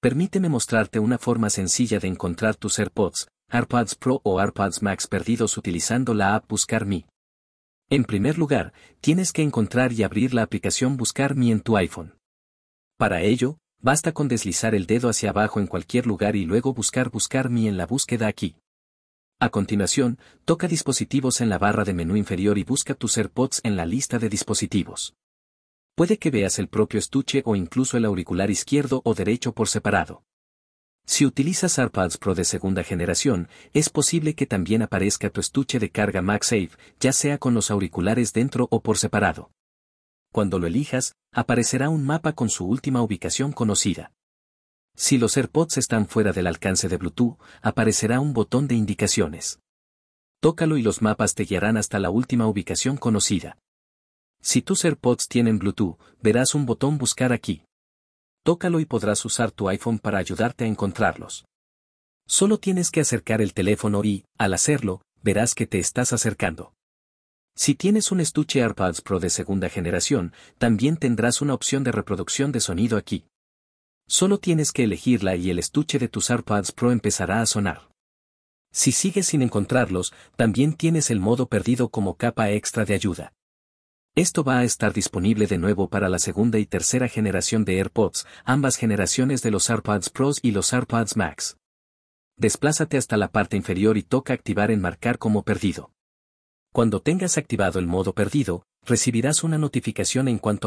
Permíteme mostrarte una forma sencilla de encontrar tus AirPods, AirPods Pro o AirPods Max perdidos utilizando la app Buscar Mi. En primer lugar, tienes que encontrar y abrir la aplicación Buscar Mi en tu iPhone. Para ello, basta con deslizar el dedo hacia abajo en cualquier lugar y luego buscar Buscar Mi en la búsqueda aquí. A continuación, toca dispositivos en la barra de menú inferior y busca tus AirPods en la lista de dispositivos puede que veas el propio estuche o incluso el auricular izquierdo o derecho por separado. Si utilizas AirPods Pro de segunda generación, es posible que también aparezca tu estuche de carga MagSafe, ya sea con los auriculares dentro o por separado. Cuando lo elijas, aparecerá un mapa con su última ubicación conocida. Si los AirPods están fuera del alcance de Bluetooth, aparecerá un botón de indicaciones. Tócalo y los mapas te guiarán hasta la última ubicación conocida. Si tus AirPods tienen Bluetooth, verás un botón Buscar aquí. Tócalo y podrás usar tu iPhone para ayudarte a encontrarlos. Solo tienes que acercar el teléfono y, al hacerlo, verás que te estás acercando. Si tienes un estuche AirPods Pro de segunda generación, también tendrás una opción de reproducción de sonido aquí. Solo tienes que elegirla y el estuche de tus AirPods Pro empezará a sonar. Si sigues sin encontrarlos, también tienes el modo perdido como capa extra de ayuda. Esto va a estar disponible de nuevo para la segunda y tercera generación de AirPods, ambas generaciones de los AirPods Pros y los AirPods Max. Desplázate hasta la parte inferior y toca activar en marcar como perdido. Cuando tengas activado el modo perdido, recibirás una notificación en cuanto a